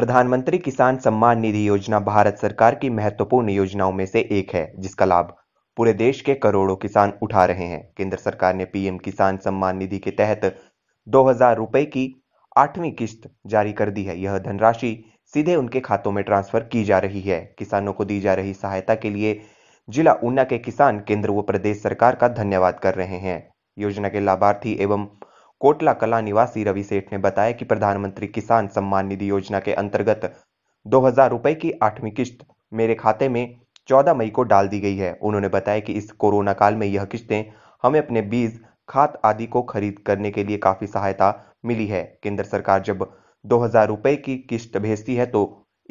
प्रधानमंत्री किसान सम्मान निधि योजना भारत सरकार की महत्वपूर्ण योजनाओं में से एक है जिसका लाभ पूरे देश के करोड़ों किसान उठा रहे हैं केंद्र सरकार ने पीएम किसान सम्मान निधि के तहत दो हजार की आठवीं किस्त जारी कर दी है यह धनराशि सीधे उनके खातों में ट्रांसफर की जा रही है किसानों को दी जा रही सहायता के लिए जिला ऊना के किसान केंद्र व प्रदेश सरकार का धन्यवाद कर रहे हैं योजना के लाभार्थी एवं कोटला कला निवासी रवि सेठ ने बताया कि प्रधानमंत्री किसान सम्मान निधि योजना के अंतर्गत दो हजार रुपए की आठवीं किश्त मेरे खाते में चौदह मई को डाल दी गई है उन्होंने बताया कि इस कोरोना काल में यह किश्तें हमें अपने बीज खाद आदि को खरीद करने के लिए काफी सहायता मिली है केंद्र सरकार जब दो हजार रुपए की किश्त भेजती है तो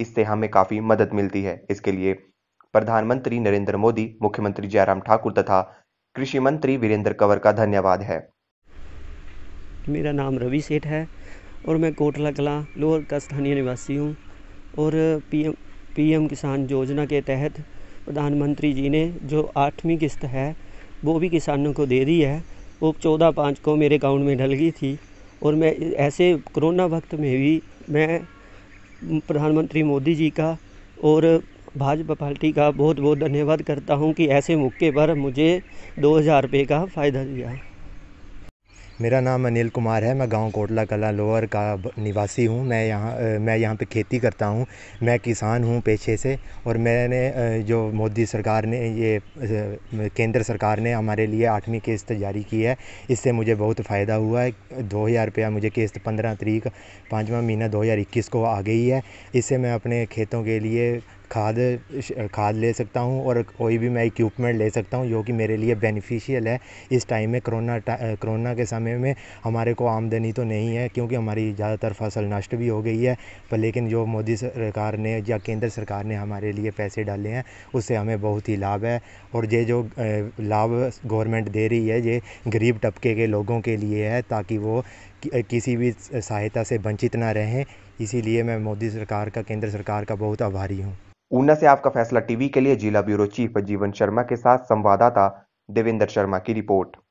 इससे हमें काफी मदद मिलती है इसके लिए प्रधानमंत्री नरेंद्र मोदी मुख्यमंत्री जयराम ठाकुर तथा कृषि मंत्री वीरेंद्र कंवर का धन्यवाद है मेरा नाम रवि सेठ है और मैं कोटला कला लोअर का स्थानीय निवासी हूँ और पीएम पीएम किसान योजना के तहत प्रधानमंत्री जी ने जो आठवीं किस्त है वो भी किसानों को दे दी है वो चौदह पाँच को मेरे अकाउंट में ढल गई थी और मैं ऐसे कोरोना वक्त में भी मैं प्रधानमंत्री मोदी जी का और भाजपा पार्टी का बहुत बहुत धन्यवाद करता हूँ कि ऐसे मौके पर मुझे दो हज़ार रुपये का फ़ायदा दिया मेरा नाम अनिल कुमार है मैं गांव कोटला कला लोअर का निवासी हूं मैं यहां मैं यहां पे खेती करता हूं मैं किसान हूं पेशे से और मैंने जो मोदी सरकार ने ये केंद्र सरकार ने हमारे लिए आठवीं किस्त जारी की है इससे मुझे बहुत फ़ायदा हुआ है दो हज़ार रुपया मुझे किस्त पंद्रह तरीक पाँचवा महीना दो हज़ार इक्कीस को आ गई है इससे मैं अपने खेतों के लिए खाद खाद ले सकता हूँ और कोई भी मैं इक्विपमेंट ले सकता हूँ जो कि मेरे लिए बेनिफिशियल है इस टाइम में कोरोना कोरोना के समय में हमारे को आमदनी तो नहीं है क्योंकि हमारी ज़्यादातर फसल नष्ट भी हो गई है पर लेकिन जो मोदी सरकार ने या केंद्र सरकार ने हमारे लिए पैसे डाले हैं उससे हमें बहुत ही लाभ है और ये जो लाभ गवर्नमेंट दे रही है ये गरीब तबके के लोगों के लिए है ताकि वो किसी भी सहायता से वंचित ना रहें इसीलिए मैं मोदी सरकार का केंद्र सरकार का बहुत आभारी हूँ ऊना से आपका फैसला टीवी के लिए जिला ब्यूरो चीफ जीवन शर्मा के साथ संवाददाता देवेंद्र शर्मा की रिपोर्ट